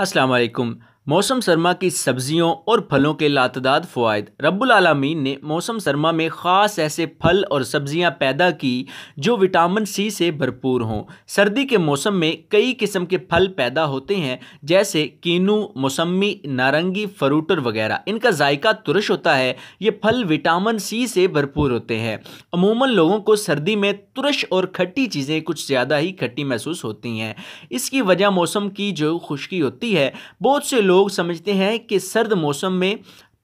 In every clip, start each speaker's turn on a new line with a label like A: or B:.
A: السلام عليكم موسم سرما کی سبزیوں اور پھلوں کے لاتداد فوائد رب العالمین نے موسم سرما میں خاص ایسے پھل اور سبزیاں پیدا کی جو وٹامن سی سے بھرپور ہوں سردی کے موسم میں کئی قسم کے پھل پیدا ہوتے ہیں جیسے کینو موسمی نارنگی فروٹر وغیرہ ان کا ذائقہ ترش ہوتا ہے یہ پھل وٹامن سی سے بھرپور ہوتے ہیں عموماً لوگوں کو سردی میں ترش اور کھٹی چیزیں کچھ زیادہ ہی کھٹی محسوس ہوتی ہیں اس کی وجہ موسم کی جو خشکی ہوتی ہے بہت سے لوگ لوگ سمجھتے ہیں کہ سرد موسم میں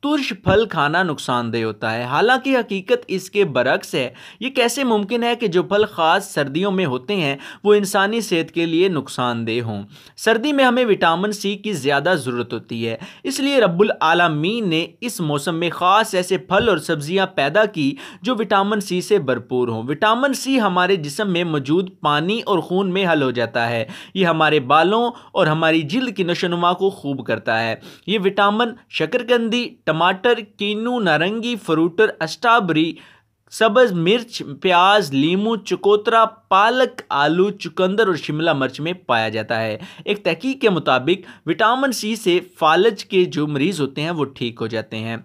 A: ترش پھل کھانا نقصان دہ ہوتا ہے حالانکہ حقیقت اس کے برعکس ہے یہ کیسے ممکن ہے کہ جو پھل خاص سردیوں میں ہوتے ہیں وہ انسانی صحت کے لیے نقصان دہ ہوں سردی میں ہمیں وٹامن سی کی زیادہ ضرورت ہوتی ہے اس لیے رب العالمین نے اس موسم میں خاص ایسے پھل اور سبزیاں پیدا کی جو وٹامن سی سے بھرپور ہوں وٹامن سی ہمارے جسم میں موجود پانی اور خون میں حل ہو جاتا ہے یہ ہمارے بالوں اور ہماری جلد کی نما کو خوب کرتا ہے یہ وٹامن شکرکندی ٹماٹر کینو نارنگی فروٹر اسٹابری سبز مرچ پیاز لیمو چکوترا پالک آلو چکندر اور شملہ مرچ میں پایا جاتا ہے ایک تحقیق کے مطابق وٹامن سی سے فالج کے جو مریض ہوتے ہیں وہ ٹھیک ہو جاتے ہیں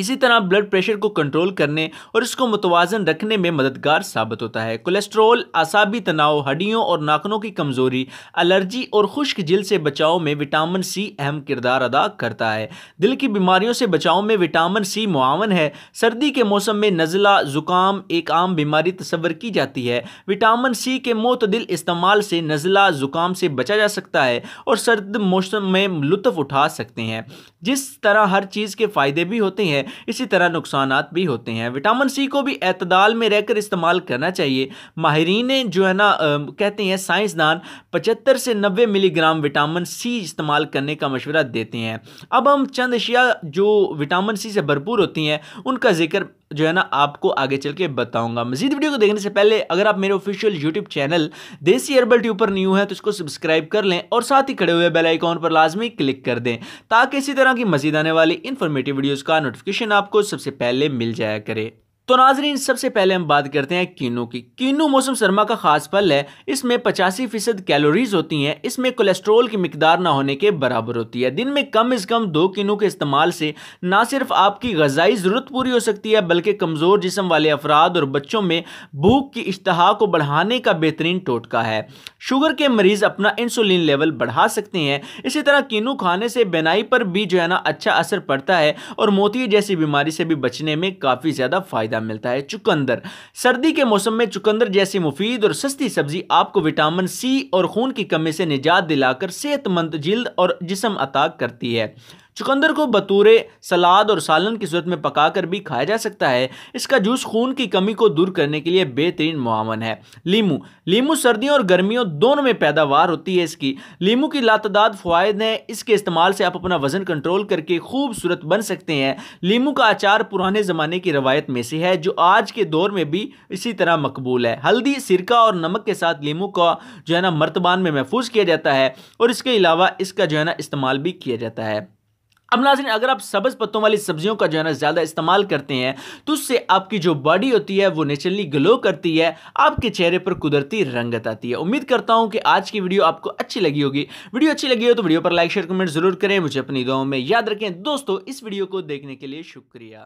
A: اسی طرح بلڈ پریشر کو کنٹرول کرنے اور اس کو متوازن رکھنے میں مددگار ثابت ہوتا ہے کولیسٹرول اعصابی تناؤ ہڈیوں اور ناکنوں کی کمزوری الرجی اور خشک جلد سے بچاؤ میں وٹامن سی اہم کردار ادا کرتا ہے دل کی بیماریوں سے بچاؤ میں وٹامن سی معاون ہے سردی کے موسم میں نزلہ زکام ایک عام بیماری تصور کی جاتی ہے وٹامن سی کے معتدل استعمال سے نزلہ زکام سے بچا جا سکتا ہے اور سرد موسم میں لطف اٹھا سکتے ہیں جس طرح ہر چیز کے فائدے بھی ہوتے ہیں اسی طرح نقصانات بھی ہوتے ہیں وٹامن سی کو بھی اعتدال میں رہ کر استعمال کرنا چاہیے ماہرین جو ہے نا کہتے ہیں سائنس دان پچہتر سے نوے ملی گرام وٹامن سی استعمال کرنے کا مشورہ دیتے ہیں اب ہم چند اشیاء جو وٹامن سی سے بھرپور ہوتی ہیں ان کا ذکر جو ہے نا آپ کو آگے چل کے بتاؤں گا مزید ویڈیو کو دیکھنے سے پہلے اگر آپ میرے آفیشیل یوٹیوب چینل دیسی ایربل ٹیوب پر نیو ہے تو اس کو سبسکرائب کر لیں اور ساتھ ہی کھڑے ہوئے بیل آئیکن پر لازمی کلک کر دیں تاکہ اسی طرح کی مزید آنے والی انفارمیٹیو ویڈیوز کا نوٹفکیشن آپ کو سب سے پہلے مل جایا کرے تو ناظرین سب سے پہلے ہم بات کرتے ہیں کینو کی کینو موسم سرما کا خاص پھل ہے اس میں پچاسی فیصد کیلوریز ہوتی ہیں اس میں کولیسٹرول کی مقدار نہ ہونے کے برابر ہوتی ہے دن میں کم از کم دو کینو کے استعمال سے نہ صرف آپ کی غذائی ضرورت پوری ہو سکتی ہے بلکہ کمزور جسم والے افراد اور بچوں میں بھوک کی اشتہا کو بڑھانے کا بہترین ٹوٹکا ہے شوگر کے مریض اپنا انسولین لیول بڑھا سکتے ہیں اسی طرح کینو کھانے سے بینائی پر بھی جو ہے نا اچھا اثر پڑتا ہے اور موتی جیسی بیماری سے بھی بچنے میں کافی زیادہ فائدہ ملتا ہے چکندر سردی کے موسم میں چکندر جیسی مفید اور سستی سبزی آپ کو وٹامن سی اور خون کی کمی سے نجات دلا کر صحت مند جلد اور جسم عطا کرتی ہے چقندر کو بطورے سلاد اور سالن کی صورت میں پکا کر بھی کھایا جا سکتا ہے اس کا جوس خون کی کمی کو دور کرنے کے لیے بہترین معاون ہے لیمو لیمو سردیوں اور گرمیوں دونوں میں پیداوار ہوتی ہے اس کی لیمو کی لاتعداد فوائد ہیں اس کے استعمال سے آپ اپنا وزن کنٹرول کر کے خوبصورت بن سکتے ہیں لیمو کا اچار پرانے زمانے کی روایت میں سے ہے جو آج کے دور میں بھی اسی طرح مقبول ہے ہلدی سرکہ اور نمک کے ساتھ لیمو کا جو ہے نا مرتبان میں محفوظ کیا جاتا ہے اور اس کے علاوہ اس کا جو ہے نا استعمال بھی کیا جاتا ہے اب ناظرین اگر آپ سبز پتوں والی سبزیوں کا جو ہے نا زیادہ استعمال کرتے ہیں تو اس سے آپ کی جو باڈی ہوتی ہے وہ نیچرلی گلو کرتی ہے آپ کے چہرے پر قدرتی رنگت آتی ہے امید کرتا ہوں کہ آج کی ویڈیو آپ کو اچھی لگی ہوگی ویڈیو اچھی لگی ہو تو ویڈیو پر لائک شیئر کمنٹ ضرور کریں مجھے اپنی دعاؤں میں یاد رکھیں دوستو اس ویڈیو کو دیکھنے کے لیے شکریہ